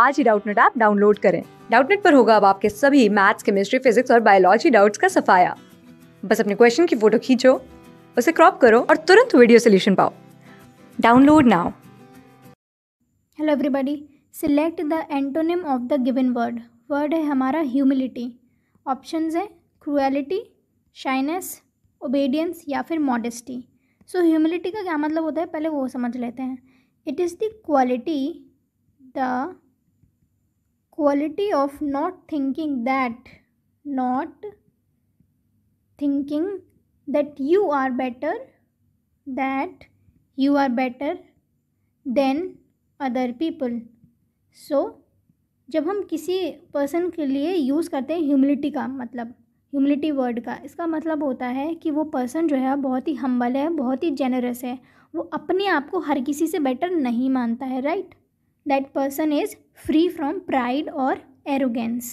आज ही Doubtnut app download करें डाउटनेट पर होगा अब आपके सभी मैथ्स केमिस्ट्री फिजिक्स और बायोलॉजी डाउट्स का सफाया बस अपने क्वेश्चन की फोटो खींचो उसे क्रॉप करो और तुरंत वीडियो सोल्यूशन पाओ download now hello everybody select the antonym of the given word word है हमारा ह्यूमिलिटी ऑप्शंस है क्रुएलिटी शाइनेस ओबेडियंस या फिर मॉडेस्टी सो ह्यूमिलिटी का क्या मतलब होता है पहले वो समझ लेते हैं it is the quality the quality of not thinking that not thinking that you are better that you are better than other people so जब हम किसी पर्सन के लिए यूज़ करते हैं ह्यूमिलिटी का मतलब ह्यूमिलिटी वर्ड का इसका मतलब होता है कि वो पर्सन जो है बहुत ही हम्बल है बहुत ही जेनरस है वो अपने आप को हर किसी से बेटर नहीं मानता है right that person is free from pride और एरोगेंस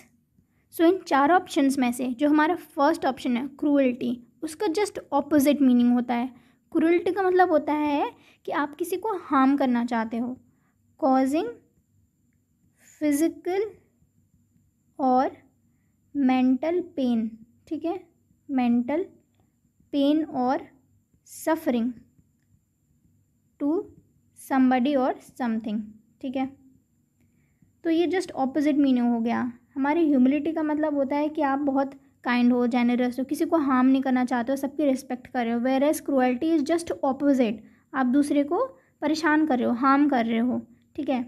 सो इन चार ऑप्शंस में से जो हमारा फर्स्ट ऑप्शन है क्रूअल्टी उसका जस्ट ऑपोजिट मीनिंग होता है क्रूअल्टी का मतलब होता है कि आप किसी को हार्म करना चाहते हो कॉजिंग फिजिकल और मेंटल पेन ठीक है मेंटल पेन और सफरिंग टू समबडी और समथिंग ठीक है तो ये जस्ट ऑपोजिट मीनिंग हो गया हमारी ह्यूमिलिटी का मतलब होता है कि आप बहुत काइंड हो जेनरस हो किसी को हार्म नहीं करना चाहते हो सबकी रिस्पेक्ट कर रहे हो whereas cruelty is just opposite आप दूसरे को परेशान कर रहे हो हार्म कर रहे हो ठीक है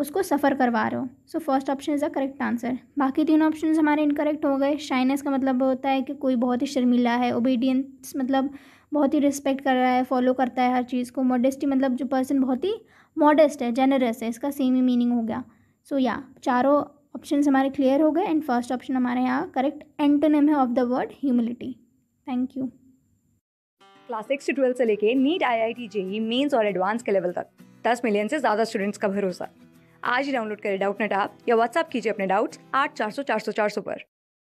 उसको सफ़र करवा रहे हो so first option is a correct answer बाकी तीनों ऑप्शन हमारे इनकरेक्ट हो गए शाइनेस का मतलब होता है कि कोई बहुत ही शर्मिला है ओबीडियंस मतलब बहुत ही रिस्पेक्ट कर रहा है फॉलो करता है हर चीज़ को मॉडेस्टी मतलब जो पर्सन बहुत ही मॉडेस्ट है जेनरस है इसका सेम ही मीनिंग हो गया सो so, या yeah, चारों ऑप्शन हमारे क्लियर हो गए एंड फर्स्ट ऑप्शन हमारे यहाँ करेक्ट एंटोनिम है of the word humility thank you class six से ट्वेल्थ से लेके NEET I I T JEE Mains और एडवांस के लेवल तक दस मिलियन से ज़्यादा स्टूडेंट्स का भरोसा आज ही डाउनलोड करें डाउट नेट आप या व्हाट्सअप कीजिए अपने डाउट्स आठ चार सौ चार सौ चार सौ पर